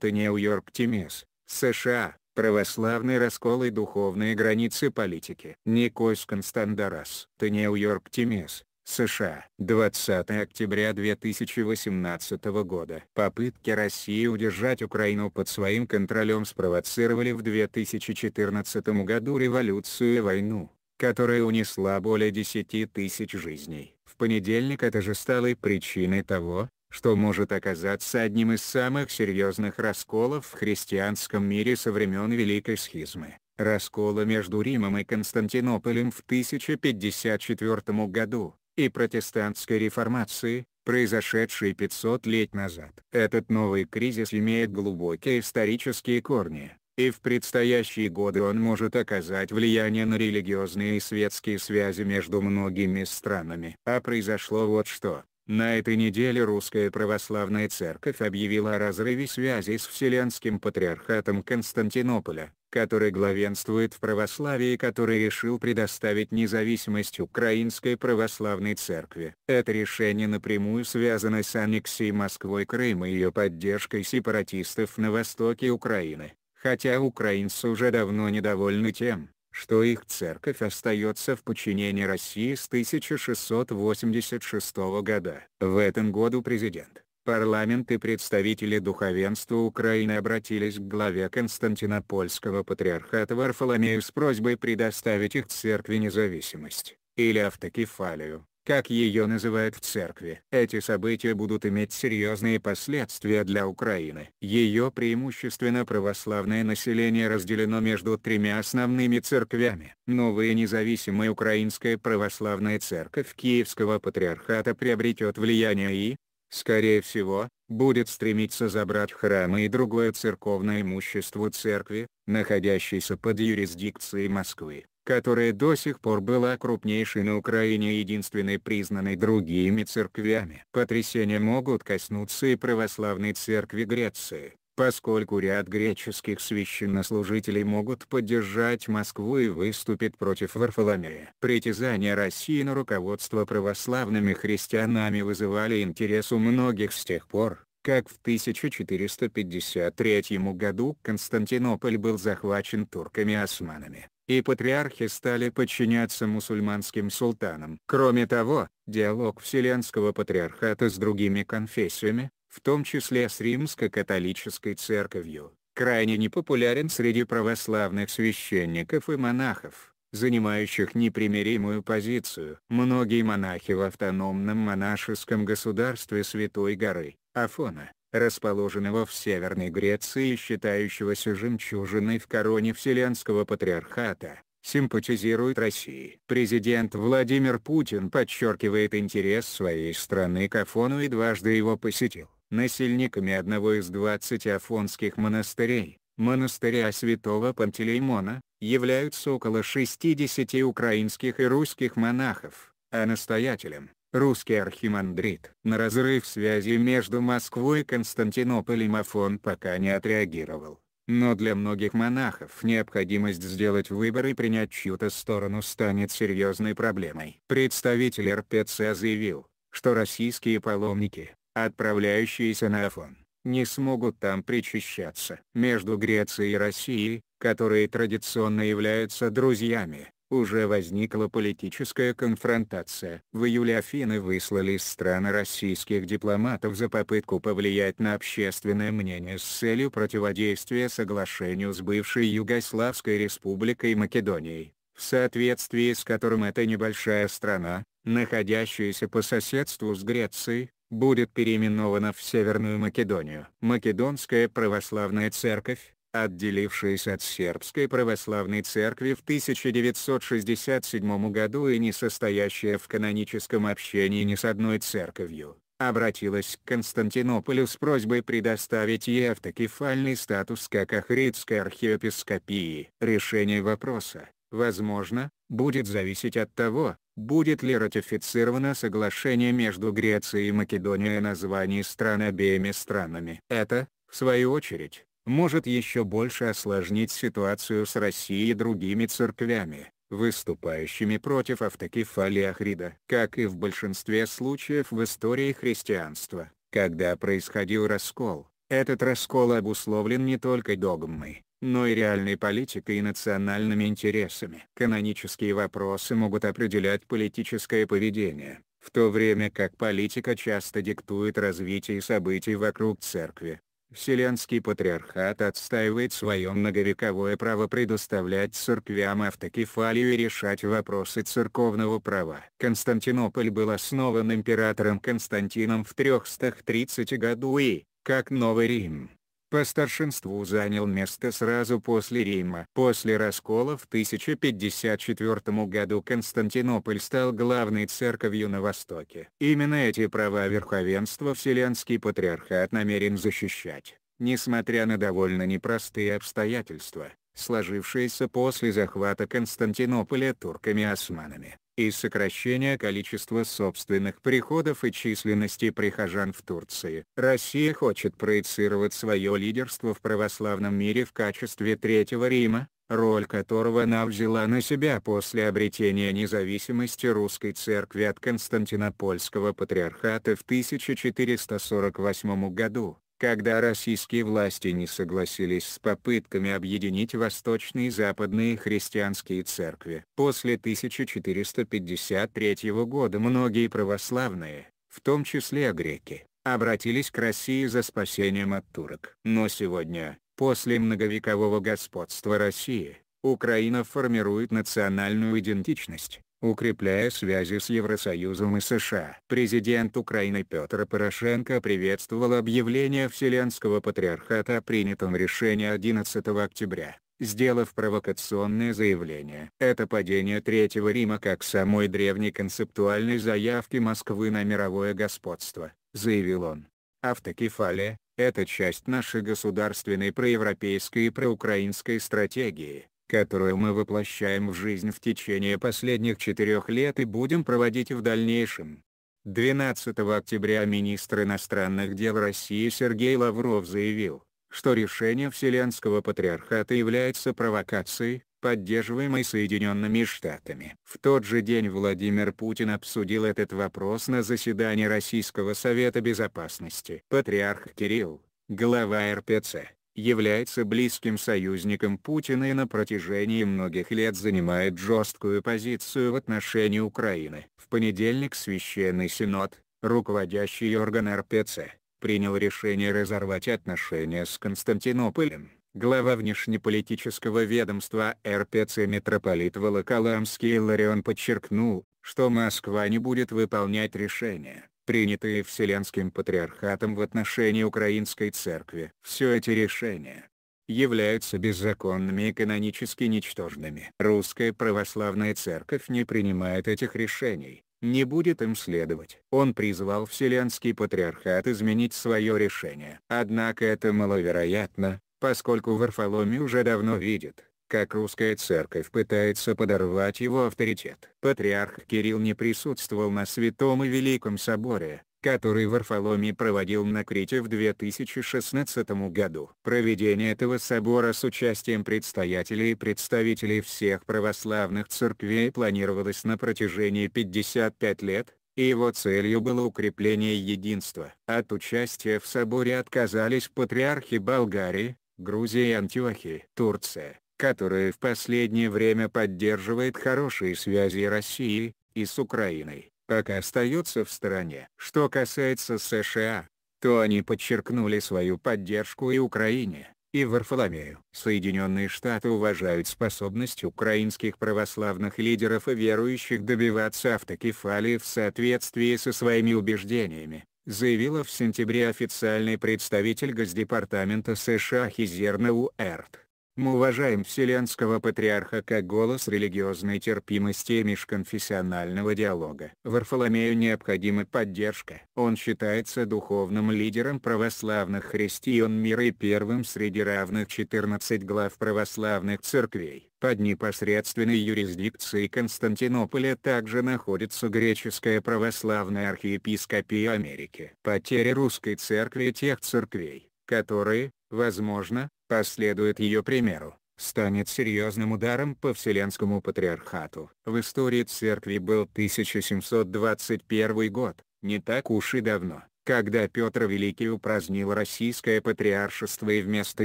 Танеуйорк Тимес, США, православный раскол и духовные границы политики. Никойс Констандарас, Танеуйорк Тимес, США. 20 октября 2018 года. Попытки России удержать Украину под своим контролем спровоцировали в 2014 году революцию и войну, которая унесла более 10 тысяч жизней. В понедельник это же стало и причиной того, что может оказаться одним из самых серьезных расколов в христианском мире со времен Великой Схизмы, раскола между Римом и Константинополем в 1054 году, и протестантской реформации, произошедшей 500 лет назад. Этот новый кризис имеет глубокие исторические корни, и в предстоящие годы он может оказать влияние на религиозные и светские связи между многими странами. А произошло вот что. На этой неделе Русская Православная Церковь объявила о разрыве связей с Вселенским Патриархатом Константинополя, который главенствует в православии и который решил предоставить независимость Украинской Православной Церкви. Это решение напрямую связано с аннексией Москвой Крыма и ее поддержкой сепаратистов на востоке Украины, хотя украинцы уже давно недовольны тем, что их церковь остается в подчинении России с 1686 года. В этом году президент, парламент и представители духовенства Украины обратились к главе Константинопольского патриархата Варфоломею с просьбой предоставить их церкви независимость, или автокефалию, как ее называют в церкви. Эти события будут иметь серьезные последствия для Украины. Ее преимущественно православное население разделено между тремя основными церквями. Новая независимая Украинская Православная Церковь Киевского Патриархата приобретет влияние и, скорее всего, будет стремиться забрать храмы и другое церковное имущество церкви, находящейся под юрисдикцией Москвы которое до сих пор была крупнейшей на Украине и единственной признанной другими церквями. Потрясения могут коснуться и православной церкви Греции, поскольку ряд греческих священнослужителей могут поддержать Москву и выступит против Варфоломея. Притязания России на руководство православными христианами вызывали интерес у многих с тех пор, как в 1453 году Константинополь был захвачен турками-османами и патриархи стали подчиняться мусульманским султанам. Кроме того, диалог Вселенского Патриархата с другими конфессиями, в том числе с римско-католической церковью, крайне непопулярен среди православных священников и монахов, занимающих непримиримую позицию. Многие монахи в автономном монашеском государстве Святой Горы, Афона, расположенного в Северной Греции и считающегося жемчужиной в короне Вселенского Патриархата, симпатизирует России. Президент Владимир Путин подчеркивает интерес своей страны к Афону и дважды его посетил. Насильниками одного из 20 афонских монастырей, монастыря святого Пантелеймона, являются около 60 украинских и русских монахов, а настоятелем русский архимандрит. На разрыв связи между Москвой и Константинополем Афон пока не отреагировал. Но для многих монахов необходимость сделать выбор и принять чью-то сторону станет серьезной проблемой. Представитель РПЦ заявил, что российские паломники, отправляющиеся на Афон, не смогут там причащаться. Между Грецией и Россией, которые традиционно являются друзьями, уже возникла политическая конфронтация. В июле Афины выслали из страны российских дипломатов за попытку повлиять на общественное мнение с целью противодействия соглашению с бывшей Югославской республикой Македонией, в соответствии с которым эта небольшая страна, находящаяся по соседству с Грецией, будет переименована в Северную Македонию. Македонская православная церковь, отделившись от сербской православной церкви в 1967 году и не состоящая в каноническом общении ни с одной церковью, обратилась к Константинополю с просьбой предоставить ей автокефальный статус как Ахридской архиепископии. Решение вопроса, возможно, будет зависеть от того, будет ли ратифицировано соглашение между Грецией и Македонией о названии стран обеими странами. Это, в свою очередь, может еще больше осложнить ситуацию с Россией и другими церквями, выступающими против автокефалии Ахрида. Как и в большинстве случаев в истории христианства, когда происходил раскол, этот раскол обусловлен не только догмой, но и реальной политикой и национальными интересами. Канонические вопросы могут определять политическое поведение, в то время как политика часто диктует развитие событий вокруг церкви. Вселенский Патриархат отстаивает свое многовековое право предоставлять церквям автокефалию и решать вопросы церковного права. Константинополь был основан императором Константином в 330 году и, как Новый Рим, по старшинству занял место сразу после Рима. После раскола в 1054 году Константинополь стал главной церковью на Востоке. Именно эти права верховенства Вселенский Патриархат намерен защищать, несмотря на довольно непростые обстоятельства, сложившиеся после захвата Константинополя турками-османами и сокращения количества собственных приходов и численности прихожан в Турции. Россия хочет проецировать свое лидерство в православном мире в качестве Третьего Рима, роль которого она взяла на себя после обретения независимости Русской Церкви от Константинопольского Патриархата в 1448 году когда российские власти не согласились с попытками объединить восточные и западные христианские церкви. После 1453 года многие православные, в том числе греки, обратились к России за спасением от турок. Но сегодня, после многовекового господства России, Украина формирует национальную идентичность, укрепляя связи с Евросоюзом и США. Президент Украины Петр Порошенко приветствовал объявление Вселенского Патриархата о принятом решении 11 октября сделав провокационное заявление. Это падение Третьего Рима как самой древней концептуальной заявки Москвы на мировое господство, заявил он. Автокефалия – это часть нашей государственной проевропейской и проукраинской стратегии, которую мы воплощаем в жизнь в течение последних четырех лет и будем проводить в дальнейшем. 12 октября министр иностранных дел России Сергей Лавров заявил, что решение Вселенского Патриархата является провокацией, поддерживаемой Соединенными Штатами. В тот же день Владимир Путин обсудил этот вопрос на заседании Российского Совета Безопасности. Патриарх Кирилл, глава РПЦ, является близким союзником Путина и на протяжении многих лет занимает жесткую позицию в отношении Украины. В понедельник Священный Синод, руководящий орган РПЦ, принял решение разорвать отношения с Константинополем. Глава внешнеполитического ведомства РПЦ митрополит Волоколамский Ларион подчеркнул, что Москва не будет выполнять решение принятые Вселенским Патриархатом в отношении Украинской Церкви. Все эти решения являются беззаконными и канонически ничтожными. Русская Православная Церковь не принимает этих решений, не будет им следовать. Он призвал Вселенский Патриархат изменить свое решение. Однако это маловероятно, поскольку Варфоломий уже давно видит, как русская церковь пытается подорвать его авторитет. Патриарх Кирилл не присутствовал на Святом и Великом Соборе, который Варфоломий проводил на Крите в 2016 году. Проведение этого собора с участием предстоятелей и представителей всех православных церквей планировалось на протяжении 55 лет, и его целью было укрепление единства. От участия в соборе отказались патриархи Болгарии, Грузии и Антиохии. Турция которая в последнее время поддерживает хорошие связи России и с Украиной, пока остается в стороне. Что касается США, то они подчеркнули свою поддержку и Украине, и Варфоломею. Соединенные Штаты уважают способность украинских православных лидеров и верующих добиваться автокефалии в соответствии со своими убеждениями, заявила в сентябре официальный представитель Госдепартамента США Хизерна Уэрт. Мы уважаем Вселенского Патриарха как голос религиозной терпимости и межконфессионального диалога. Варфоломею необходима поддержка. Он считается духовным лидером православных христиан мира и первым среди равных 14 глав православных церквей. Под непосредственной юрисдикцией Константинополя также находится греческая православная архиепископия Америки. Потеря русской церкви и тех церквей который, возможно, последует ее примеру, станет серьезным ударом по Вселенскому Патриархату. В истории церкви был 1721 год, не так уж и давно, когда Петр Великий упразднил российское патриаршество и вместо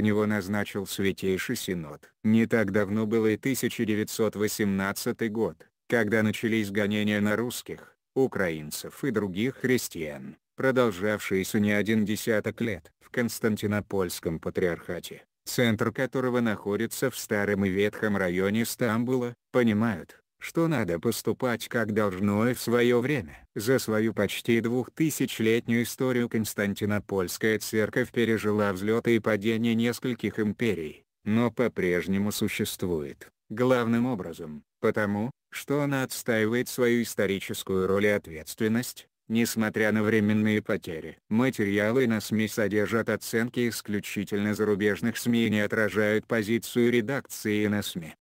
него назначил Святейший Синод. Не так давно был и 1918 год, когда начались гонения на русских, украинцев и других христиан, продолжавшиеся не один десяток лет. Константинопольском патриархате, центр которого находится в старом и ветхом районе Стамбула, понимают, что надо поступать как должно и в свое время. За свою почти двухтысячелетнюю историю Константинопольская церковь пережила взлеты и падения нескольких империй, но по-прежнему существует, главным образом, потому, что она отстаивает свою историческую роль и ответственность, Несмотря на временные потери, материалы на СМИ содержат оценки исключительно зарубежных СМИ и не отражают позицию редакции на СМИ.